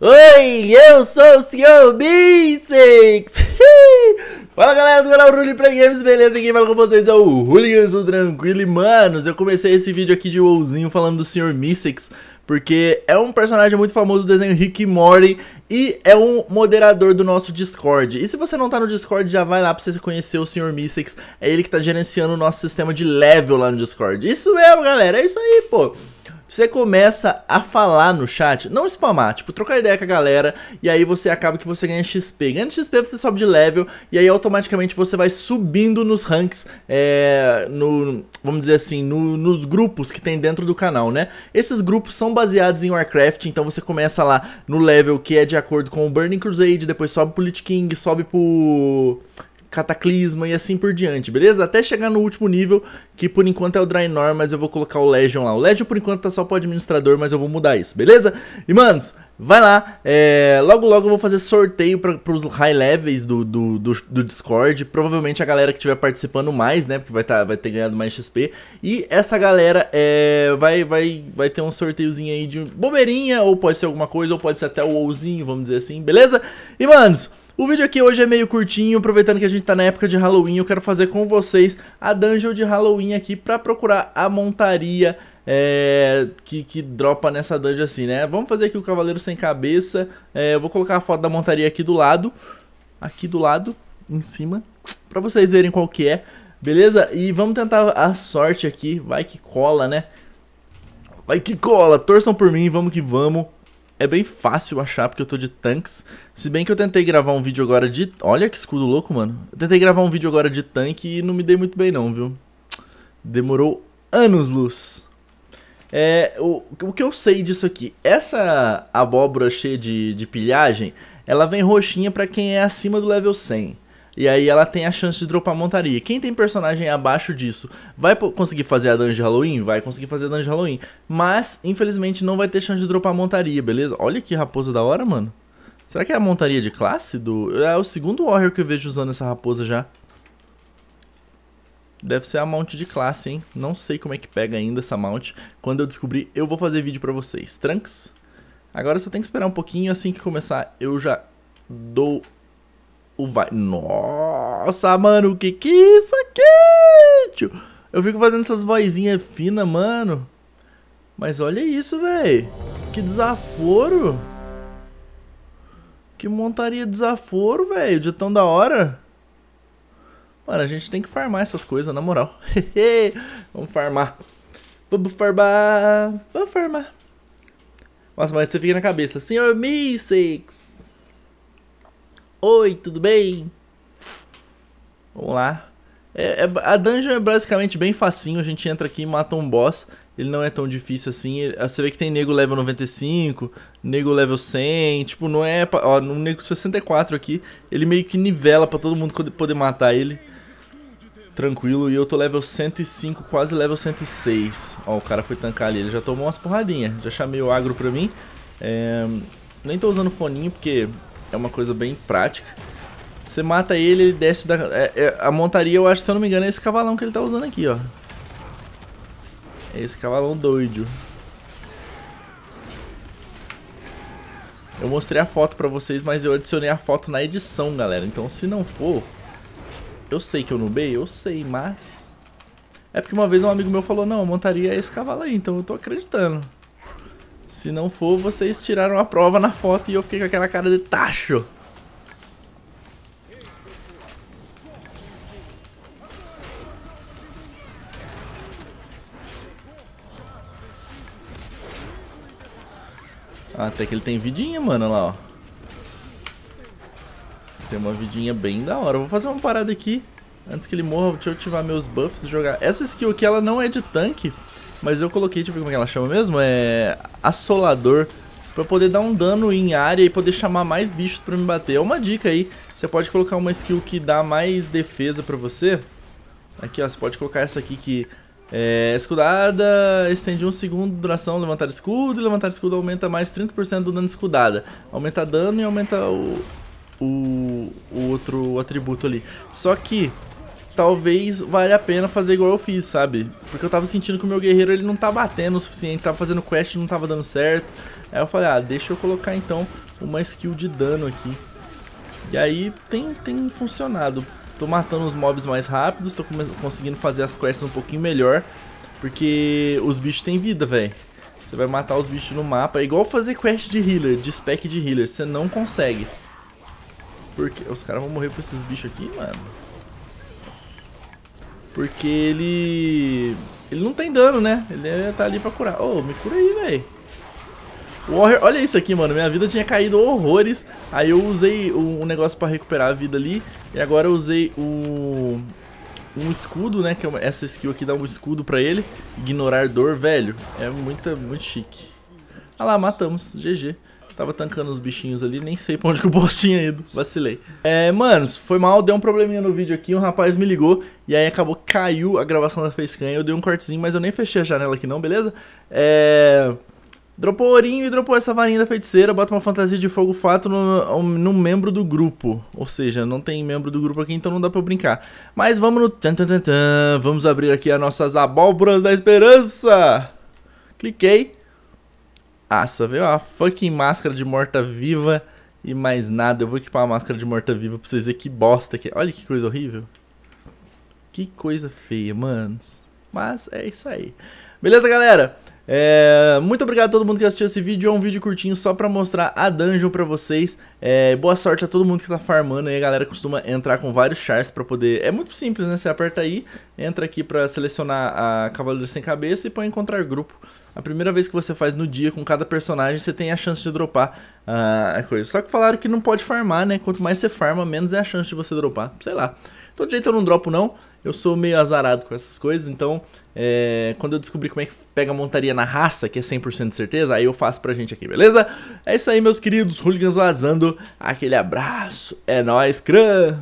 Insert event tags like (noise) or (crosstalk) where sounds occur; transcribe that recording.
Oi, eu sou o Sr. Bisex! (laughs) Fala galera do canal Rully Play Games, beleza? Quem fala com vocês é o Hooligans do Tranquilo e manos, eu comecei esse vídeo aqui de WoWzinho falando do Sr. Misex porque é um personagem muito famoso do desenho Rick Morty e é um moderador do nosso Discord. E se você não tá no Discord, já vai lá pra você conhecer o Sr. Misex, é ele que tá gerenciando o nosso sistema de level lá no Discord. Isso mesmo, galera, é isso aí, pô! Você começa a falar no chat, não spamar, tipo, trocar ideia com a galera, e aí você acaba que você ganha XP. Ganha XP, você sobe de level, e aí automaticamente você vai subindo nos ranks, é, no, vamos dizer assim, no, nos grupos que tem dentro do canal, né? Esses grupos são baseados em Warcraft, então você começa lá no level que é de acordo com o Burning Crusade, depois sobe pro Lich King, sobe pro Cataclisma e assim por diante, beleza? Até chegar no último nível, que por enquanto é o Draenor, mas eu vou colocar o Legion lá. O Legion por enquanto tá só pro administrador, mas eu vou mudar isso, beleza? E manos, vai lá, é... logo logo eu vou fazer sorteio pra, pros high levels do, do, do, do Discord, provavelmente a galera que estiver participando mais, né, porque vai, tá, vai ter ganhado mais XP, e essa galera é... vai, vai, vai ter um sorteiozinho aí de bobeirinha, ou pode ser alguma coisa, ou pode ser até o ouzinho, vamos dizer assim, beleza? E manos... O vídeo aqui hoje é meio curtinho, aproveitando que a gente tá na época de Halloween, eu quero fazer com vocês a dungeon de Halloween aqui pra procurar a montaria é, que, que dropa nessa dungeon assim, né? Vamos fazer aqui o Cavaleiro Sem Cabeça, é, eu vou colocar a foto da montaria aqui do lado, aqui do lado, em cima, pra vocês verem qual que é, beleza? E vamos tentar a sorte aqui, vai que cola, né? Vai que cola, torçam por mim, vamos que vamos é bem fácil achar porque eu tô de tanques. Se bem que eu tentei gravar um vídeo agora de... Olha que escudo louco, mano. Eu tentei gravar um vídeo agora de tanque e não me dei muito bem não, viu? Demorou anos-luz. É, o, o que eu sei disso aqui? Essa abóbora cheia de, de pilhagem, ela vem roxinha pra quem é acima do level 100. E aí ela tem a chance de dropar montaria. Quem tem personagem abaixo disso vai conseguir fazer a dungeon de Halloween? Vai conseguir fazer a dungeon de Halloween. Mas, infelizmente, não vai ter chance de dropar montaria, beleza? Olha que raposa da hora, mano. Será que é a montaria de classe? do É o segundo Warrior que eu vejo usando essa raposa já. Deve ser a mount de classe, hein? Não sei como é que pega ainda essa mount. Quando eu descobrir, eu vou fazer vídeo pra vocês. Trunks? Agora só tenho que esperar um pouquinho. Assim que começar, eu já dou o vai. Nossa, mano, o que que é isso aqui, tio? Eu fico fazendo essas vozinhas finas, mano. Mas olha isso, velho. Que desaforo. Que montaria desaforo, velho, de tão da hora. Mano, a gente tem que farmar essas coisas, na moral. (laughs) Vamos farmar. Vamos farmar. Vamos farmar. Nossa, mas você fica na cabeça. Senhor Mystics. Oi, tudo bem? Vamos lá. É, é, a dungeon é basicamente bem facinho, a gente entra aqui e mata um boss. Ele não é tão difícil assim. Ah, você vê que tem nego level 95, nego level 100, tipo, não é... Ó, no nego 64 aqui, ele meio que nivela pra todo mundo poder matar ele. Tranquilo, e eu tô level 105, quase level 106. Ó, o cara foi tancar ali, ele já tomou umas porradinhas. Já chamei o agro pra mim. É... Nem tô usando foninho, porque é uma coisa bem prática. Você mata ele, ele desce da... É, é, a montaria, eu acho, se eu não me engano, é esse cavalão que ele tá usando aqui, ó. É esse cavalão doido. Eu mostrei a foto pra vocês, mas eu adicionei a foto na edição, galera. Então, se não for... Eu sei que eu nubei, eu sei, mas... É porque uma vez um amigo meu falou, não, montaria é esse cavalo aí, então eu tô acreditando. Se não for, vocês tiraram a prova na foto e eu fiquei com aquela cara de tacho. Ah, até que ele tem vidinha, mano, lá, ó. Tem uma vidinha bem da hora. vou fazer uma parada aqui. Antes que ele morra, deixa eu ativar meus buffs e jogar. Essa skill aqui, ela não é de tanque, mas eu coloquei, deixa eu ver como é que ela chama mesmo, é assolador para poder dar um dano em área e poder chamar mais bichos para me bater. É uma dica aí. Você pode colocar uma skill que dá mais defesa para você. Aqui, ó, você pode colocar essa aqui que é escudada, estende um segundo de duração, levantar escudo, e levantar escudo aumenta mais 30% do dano escudada. Aumenta dano e aumenta o, o, o outro atributo ali. Só que talvez valha a pena fazer igual eu fiz, sabe? Porque eu tava sentindo que o meu guerreiro ele não tá batendo o suficiente, tava fazendo quest e não tava dando certo. Aí eu falei, ah, deixa eu colocar então uma skill de dano aqui. E aí tem, tem funcionado. Tô matando os mobs mais rápidos, tô conseguindo fazer as quests um pouquinho melhor. Porque os bichos têm vida, velho. Você vai matar os bichos no mapa. É igual fazer quest de healer, de spec de healer. Você não consegue. Porque os caras vão morrer por esses bichos aqui, mano. Porque ele... Ele não tem dano, né? Ele tá ali pra curar. Ô, oh, me cura aí, velho. Warrior, olha isso aqui, mano. Minha vida tinha caído horrores. Aí eu usei um negócio pra recuperar a vida ali. E agora eu usei o... Um escudo, né? Que é essa skill aqui dá um escudo pra ele. Ignorar dor, velho. É muita, muito chique. Ah lá, matamos. GG. Tava tancando os bichinhos ali, nem sei pra onde que o boss tinha ido. Vacilei. É, manos, foi mal, deu um probleminha no vídeo aqui, um rapaz me ligou e aí acabou, caiu a gravação da facecam. Eu dei um cortezinho, mas eu nem fechei a janela aqui não, beleza? É... Dropou ourinho e dropou essa varinha da feiticeira, bota uma fantasia de fogo fato no, no membro do grupo. Ou seja, não tem membro do grupo aqui, então não dá pra brincar. Mas vamos no... Tan, tan, tan, tan. Vamos abrir aqui as nossas abóboras da esperança. Cliquei aça, veio uma fucking máscara de morta-viva e mais nada. Eu vou equipar uma máscara de morta-viva pra vocês verem que bosta que é. Olha que coisa horrível. Que coisa feia, manos. Mas é isso aí. Beleza, galera? É, muito obrigado a todo mundo que assistiu esse vídeo, é um vídeo curtinho só pra mostrar a dungeon pra vocês é, Boa sorte a todo mundo que tá farmando aí, a galera costuma entrar com vários chars pra poder... É muito simples, né? Você aperta aí, entra aqui pra selecionar a Cavaleiro Sem Cabeça e põe encontrar grupo a primeira vez que você faz no dia com cada personagem, você tem a chance de dropar uh, a coisa. Só que falaram que não pode farmar, né? Quanto mais você farma, menos é a chance de você dropar. Sei lá. Todo jeito eu não dropo não, eu sou meio azarado com essas coisas, então é, quando eu descobrir como é que pega a montaria na raça, que é 100% de certeza, aí eu faço pra gente aqui, beleza? É isso aí, meus queridos, hooligans vazando, aquele abraço, é nóis, cram!